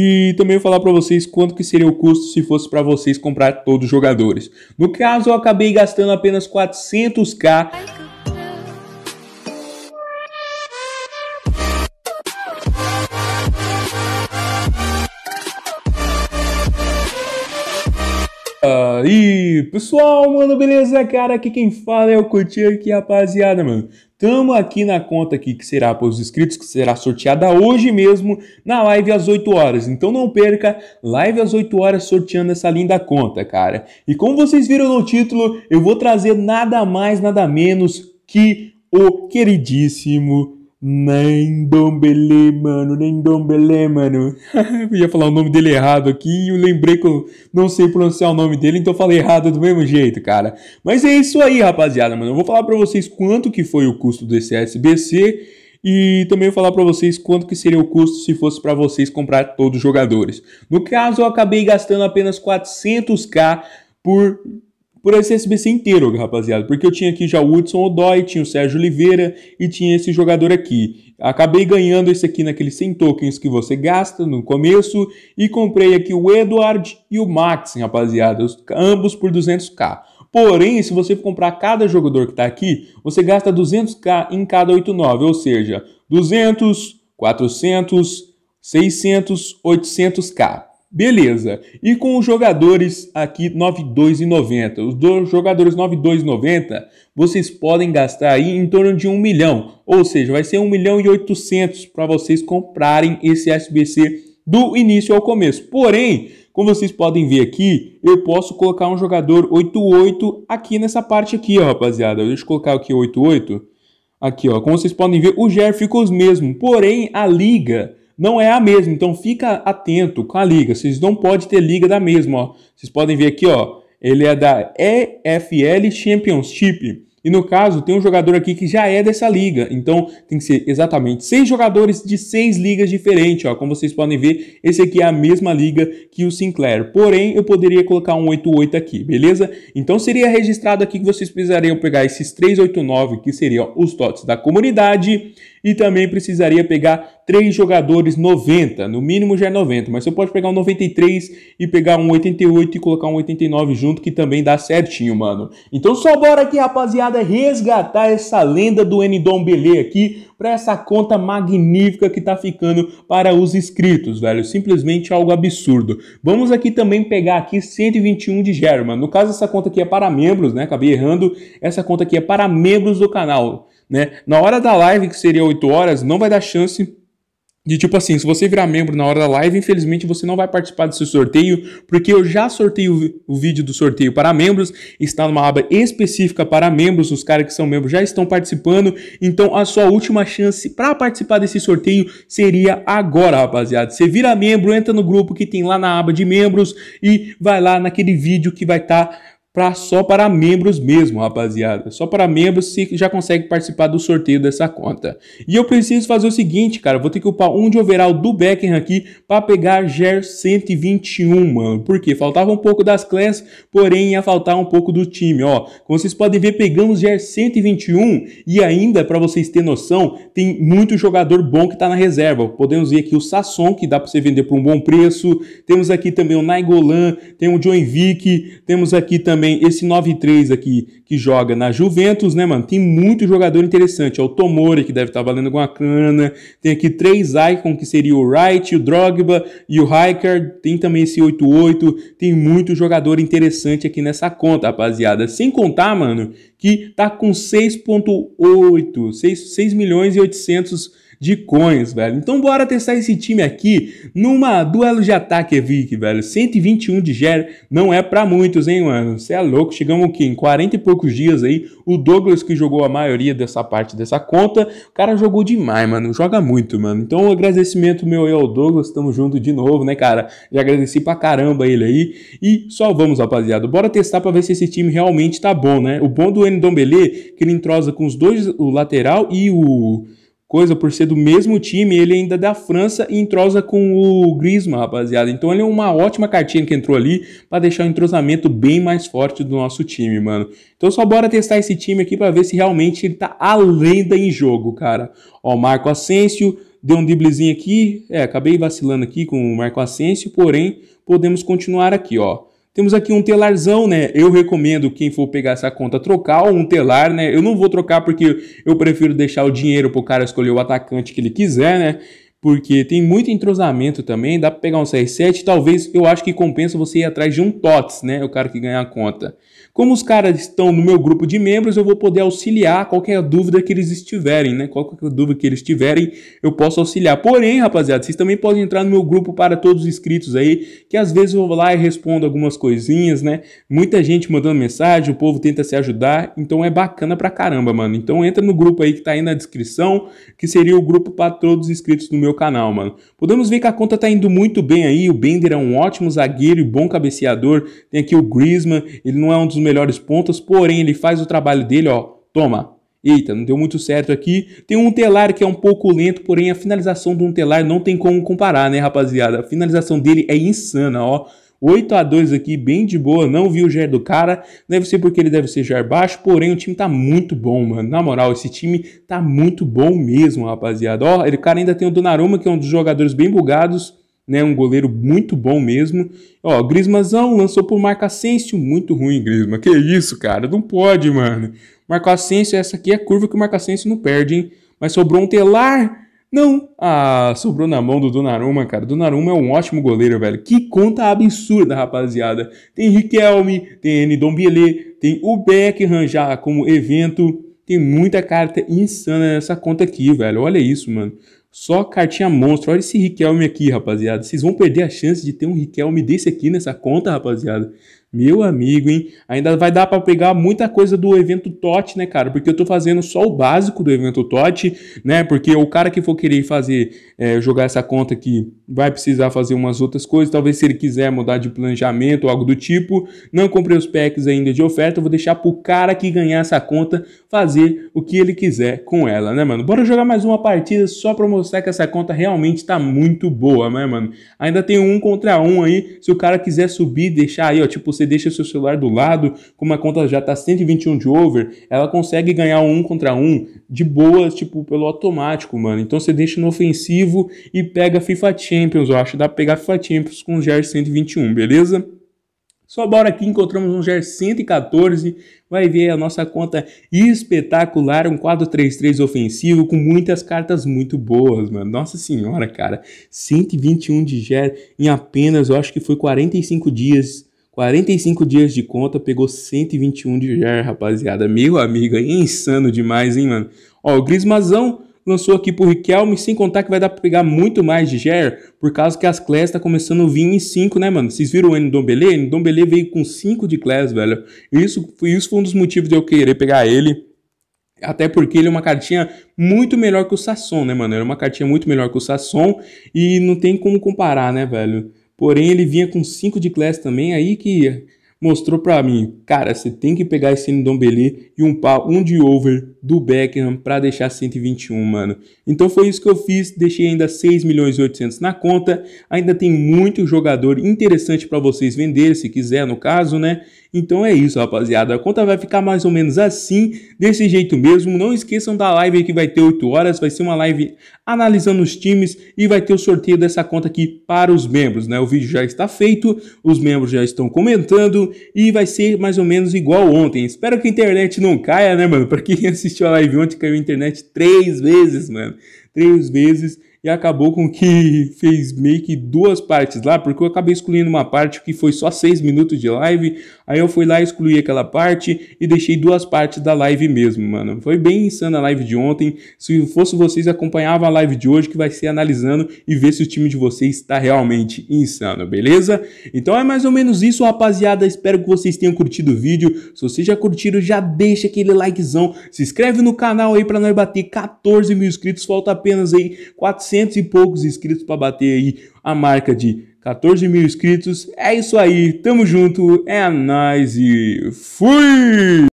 E também vou falar para vocês quanto que seria o custo se fosse para vocês comprar todos os jogadores. No caso, eu acabei gastando apenas 400k. Aí, ah, pessoal, mano, beleza, cara? Aqui quem fala é o Coutinho aqui, rapaziada, mano. Tamo aqui na conta aqui que será para os inscritos, que será sorteada hoje mesmo na live às 8 horas. Então não perca, live às 8 horas sorteando essa linda conta, cara. E como vocês viram no título, eu vou trazer nada mais, nada menos que o queridíssimo nem Dombele, mano, nem Dombele, mano. eu ia falar o nome dele errado aqui e eu lembrei que eu não sei pronunciar o nome dele, então eu falei errado do mesmo jeito, cara. Mas é isso aí, rapaziada, mano. Eu vou falar para vocês quanto que foi o custo desse SBC e também vou falar para vocês quanto que seria o custo se fosse para vocês comprar todos os jogadores. No caso, eu acabei gastando apenas 400k por por esse SBC inteiro, rapaziada, porque eu tinha aqui já o Hudson Odoi, tinha o Sérgio Oliveira e tinha esse jogador aqui. Acabei ganhando esse aqui naqueles 100 tokens que você gasta no começo e comprei aqui o Eduard e o Max, rapaziada, os, ambos por 200k. Porém, se você comprar cada jogador que está aqui, você gasta 200k em cada 89, ou seja, 200, 400, 600, 800k. Beleza. E com os jogadores aqui 92 e 90, os dois jogadores 92 e 90, vocês podem gastar aí em torno de 1 milhão, ou seja, vai ser 1 milhão e 800 para vocês comprarem esse SBC do início ao começo. Porém, como vocês podem ver aqui, eu posso colocar um jogador 88 aqui nessa parte aqui, ó, rapaziada. Deixa eu colocar aqui 88. Aqui, ó, como vocês podem ver, o GER ficou os mesmos, porém a liga não é a mesma. Então fica atento com a liga. Vocês não podem ter liga da mesma. Ó. Vocês podem ver aqui, ó. Ele é da EFL Championship. E no caso, tem um jogador aqui que já é dessa liga. Então, tem que ser exatamente seis jogadores de seis ligas diferentes. Ó. Como vocês podem ver, esse aqui é a mesma liga que o Sinclair. Porém, eu poderia colocar um 88 aqui, beleza? Então, seria registrado aqui que vocês precisariam pegar esses 389, que seriam os TOTS da comunidade. E também precisaria pegar três jogadores 90. No mínimo já é 90, mas você pode pegar um 93 e pegar um 88 e colocar um 89 junto, que também dá certinho, mano. Então, só bora aqui, rapaziada né, resgatar essa lenda do Ndom Belê aqui para essa conta magnífica que tá ficando para os inscritos, velho. Simplesmente algo absurdo. Vamos aqui também pegar aqui 121 de Germa. No caso, essa conta aqui é para membros, né? Acabei errando. Essa conta aqui é para membros do canal, né? Na hora da live, que seria 8 horas, não vai dar chance de tipo assim, se você virar membro na hora da live, infelizmente você não vai participar desse sorteio, porque eu já sorteio o, vídeo do sorteio para membros, está numa aba específica para membros, os caras que são membros já estão participando, então a sua última chance para participar desse sorteio seria agora, rapaziada. Você vira membro, entra no grupo que tem lá na aba de membros e vai lá naquele vídeo que vai estar. Tá só para membros mesmo, rapaziada. Só para membros se já consegue participar do sorteio dessa conta. E eu preciso fazer o seguinte, cara. Vou ter que upar um de overall do Beckham aqui para pegar GER 121, mano. Porque faltava um pouco das classes, porém ia faltar um pouco do time, ó. Como vocês podem ver, pegamos GER 121 e ainda, para vocês terem noção, tem muito jogador bom que está na reserva. Podemos ver aqui o Sasson, que dá para você vender por um bom preço. Temos aqui também o Naigolan, tem o John Vick, temos aqui também também esse 9-3 aqui que joga na Juventus, né, mano? Tem muito jogador interessante. É o Tomori, que deve estar tá valendo alguma cana. Tem aqui três Icon, que seria o Wright, o Drogba e o Hiker. Tem também esse 8-8. Tem muito jogador interessante aqui nessa conta, rapaziada. Sem contar, mano, que tá com 6.8, 6, 6 milhões e 800 de coins, velho. Então bora testar esse time aqui numa duelo de ataque, Vic, velho. 121 de Jerry não é para muitos, hein, mano? Você é louco. Chegamos aqui em 40 e poucos dias aí. O Douglas que jogou a maioria dessa parte dessa conta, o cara jogou demais, mano. Joga muito, mano. Então um agradecimento meu aí ao Douglas. Tamo junto de novo, né, cara? Já agradeci pra caramba ele aí. E só vamos, rapaziada. Bora testar pra ver se esse time realmente tá bom, né? O bom do Ndombele, que ele entrosa com os dois, o lateral e o coisa, por ser do mesmo time, ele ainda é da França e entrosa com o Griezmann, rapaziada. Então ele é uma ótima cartinha que entrou ali para deixar o entrosamento bem mais forte do nosso time, mano. Então só bora testar esse time aqui para ver se realmente ele tá a lenda em jogo, cara. Ó, Marco Asensio deu um driblezinho aqui, é, acabei vacilando aqui com o Marco Asensio, porém podemos continuar aqui, ó. Temos aqui um telarzão, né? Eu recomendo quem for pegar essa conta trocar um telar, né? Eu não vou trocar porque eu prefiro deixar o dinheiro para o cara escolher o atacante que ele quiser, né? porque tem muito entrosamento também, dá para pegar um CR7, talvez eu acho que compensa você ir atrás de um TOTS, né, o cara que ganha a conta. Como os caras estão no meu grupo de membros, eu vou poder auxiliar qualquer dúvida que eles estiverem, né, qualquer dúvida que eles tiverem, eu posso auxiliar. Porém, rapaziada, vocês também podem entrar no meu grupo para todos os inscritos aí, que às vezes eu vou lá e respondo algumas coisinhas, né, muita gente mandando mensagem, o povo tenta se ajudar, então é bacana pra caramba, mano. Então entra no grupo aí que tá aí na descrição, que seria o grupo para todos os inscritos do meu meu canal, mano. Podemos ver que a conta tá indo muito bem aí, o Bender é um ótimo zagueiro e bom cabeceador. Tem aqui o Griezmann, ele não é um dos melhores pontas, porém ele faz o trabalho dele, ó. Toma, Eita, não deu muito certo aqui. Tem um telar que é um pouco lento, porém a finalização do um telar não tem como comparar, né, rapaziada? A finalização dele é insana, ó. 8 a 2 aqui, bem de boa, não vi o Jair do cara, deve ser porque ele deve ser Jair baixo, porém o time tá muito bom, mano, na moral, esse time tá muito bom mesmo, rapaziada. Ó, ele cara ainda tem o Donnarumma, que é um dos jogadores bem bugados, né, um goleiro muito bom mesmo. Ó, Grismazão lançou por Marco Asensio, muito ruim, Grisma, que isso, cara, não pode, mano. Marco Asensio, essa aqui é a curva que o Marco Asensio não perde, hein, mas sobrou um telar... Não, ah, sobrou na mão do Donnarumma, cara. Donnarumma é um ótimo goleiro, velho. Que conta absurda, rapaziada. Tem Riquelme, tem Ndombele, tem o Beckham já como evento. Tem muita carta insana nessa conta aqui, velho. Olha isso, mano. Só cartinha monstro. Olha esse Riquelme aqui, rapaziada. Vocês vão perder a chance de ter um Riquelme desse aqui nessa conta, rapaziada. Meu amigo, hein? Ainda vai dar para pegar muita coisa do evento TOT, né, cara? Porque eu tô fazendo só o básico do evento TOT, né? Porque o cara que for querer fazer, é, jogar essa conta aqui, vai precisar fazer umas outras coisas. Talvez se ele quiser mudar de planejamento ou algo do tipo. Não comprei os packs ainda de oferta, vou deixar pro cara que ganhar essa conta fazer o que ele quiser com ela, né, mano? Bora jogar mais uma partida só pra mostrar que essa conta realmente tá muito boa, né, mano? Ainda tem um contra um aí, se o cara quiser subir, deixar aí, ó, tipo você deixa seu celular do lado, como a conta já está 121 de over, ela consegue ganhar um contra um de boas tipo, pelo automático, mano. Então você deixa no ofensivo e pega FIFA Champions, eu acho. Dá pra pegar FIFA Champions com o GR 121, beleza? Só bora aqui, encontramos um GER 114, vai ver a nossa conta espetacular, um 4-3-3 ofensivo com muitas cartas muito boas, mano. Nossa senhora, cara, 121 de GER em apenas, eu acho que foi 45 dias 45 dias de conta, pegou 121 de jar, rapaziada. Meu amigo, é insano demais, hein, mano? Ó, o Grismazão lançou aqui pro Riquelme, sem contar que vai dar pra pegar muito mais de jar, por causa que as classes tá começando a vir em 5, né, mano? Vocês viram o Ndombele? Ndombele veio com 5 de class, velho. Isso, isso foi um dos motivos de eu querer pegar ele. Até porque ele é uma cartinha muito melhor que o Sasson, né, mano? Era é uma cartinha muito melhor que o Sasson e não tem como comparar, né, velho? Porém, ele vinha com 5 de class também, aí que mostrou para mim, cara, você tem que pegar esse Ndombele e um par, um de over do Beckham para deixar 121, mano. Então foi isso que eu fiz, deixei ainda 6 milhões e 800 na conta. Ainda tem muito jogador interessante para vocês vender, se quiser, no caso, né? Então é isso, rapaziada. A conta vai ficar mais ou menos assim, desse jeito mesmo. Não esqueçam da live que vai ter 8 horas. Vai ser uma live analisando os times e vai ter o sorteio dessa conta aqui para os membros, né? O vídeo já está feito, os membros já estão comentando e vai ser mais ou menos igual ontem. Espero que a internet não caia, né, mano? Para quem assistiu a live ontem, caiu a internet três vezes, mano. Três vezes e acabou com que fez meio que duas partes lá, porque eu acabei excluindo uma parte que foi só seis minutos de live, aí eu fui lá excluí aquela parte e deixei duas partes da live mesmo, mano. Foi bem insana a live de ontem. Se fosse vocês, acompanhava a live de hoje que vai ser analisando e ver se o time de vocês está realmente insano, beleza? Então é mais ou menos isso, rapaziada. Espero que vocês tenham curtido o vídeo. Se vocês já curtiram, já deixa aquele likezão, se inscreve no canal aí para nós bater 14 mil inscritos, falta apenas aí 400 400 e poucos inscritos para bater aí a marca de 14 mil inscritos. É isso aí, tamo junto, é nóis e fui!